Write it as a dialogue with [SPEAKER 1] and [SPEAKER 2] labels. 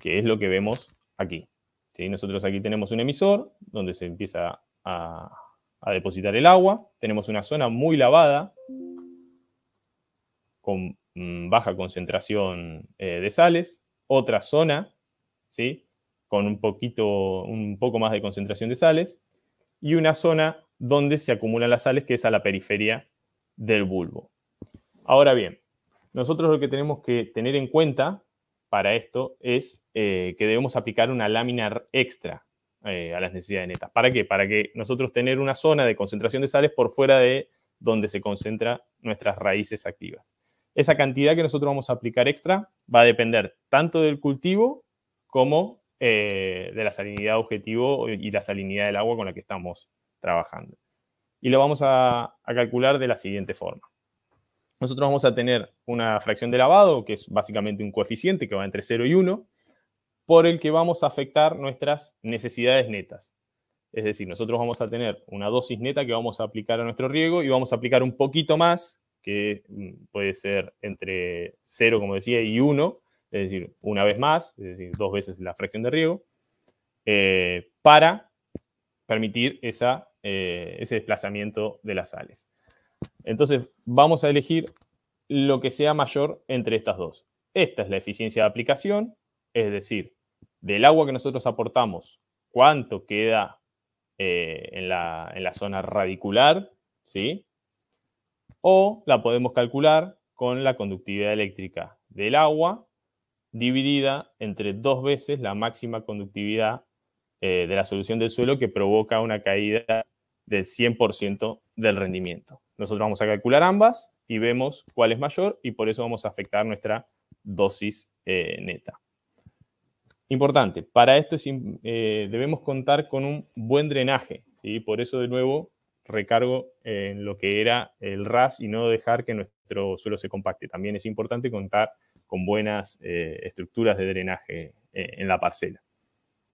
[SPEAKER 1] que es lo que vemos aquí. Nosotros aquí tenemos un emisor donde se empieza a, depositar el agua, tenemos una zona muy lavada con mm, baja concentración eh, de sales, otra zona ¿sí? con un, poquito, un poco más de concentración de sales y una zona donde se acumulan las sales que es a la periferia del bulbo. Ahora bien, nosotros lo que tenemos que tener en cuenta para esto es eh, que debemos aplicar una lámina extra eh, a las necesidades netas. ¿Para qué? Para que nosotros tener una zona de concentración de sales por fuera de donde se concentran nuestras raíces activas. Esa cantidad que nosotros vamos a aplicar extra va a depender tanto del cultivo como eh, de la salinidad objetivo y la salinidad del agua con la que estamos trabajando. Y lo vamos a calcular de la siguiente forma nosotros vamos a tener una fracción de lavado, que es básicamente un coeficiente que va entre 0 y 1, por el que vamos a afectar nuestras necesidades netas. Es decir, nosotros vamos a tener una dosis neta que vamos a aplicar a nuestro riego y vamos a aplicar un poquito más, que mm, puede ser entre 0, como decía, y 1, es decir, una vez más, es decir, dos veces la fracción de riego, eh, para permitir eh, ese desplazamiento de las sales. Entonces, vamos a elegir lo que sea mayor entre estas dos. Esta es la eficiencia de aplicación, es decir, del agua que nosotros aportamos, cuánto queda eh, en, la, zona radicular, ¿sí? O la podemos calcular con la conductividad eléctrica del agua dividida entre dos veces la máxima conductividad eh, de la solución del suelo que provoca una caída del 100% del rendimiento. Nosotros vamos a calcular ambas y vemos cuál es mayor y por eso vamos a afectar nuestra dosis eh, neta. Importante, para esto eh, debemos contar con un buen drenaje, ¿sí? por eso de nuevo recargo en lo que era el RAS y no dejar que nuestro suelo se compacte. También es importante contar con buenas eh, estructuras de drenaje en la parcela.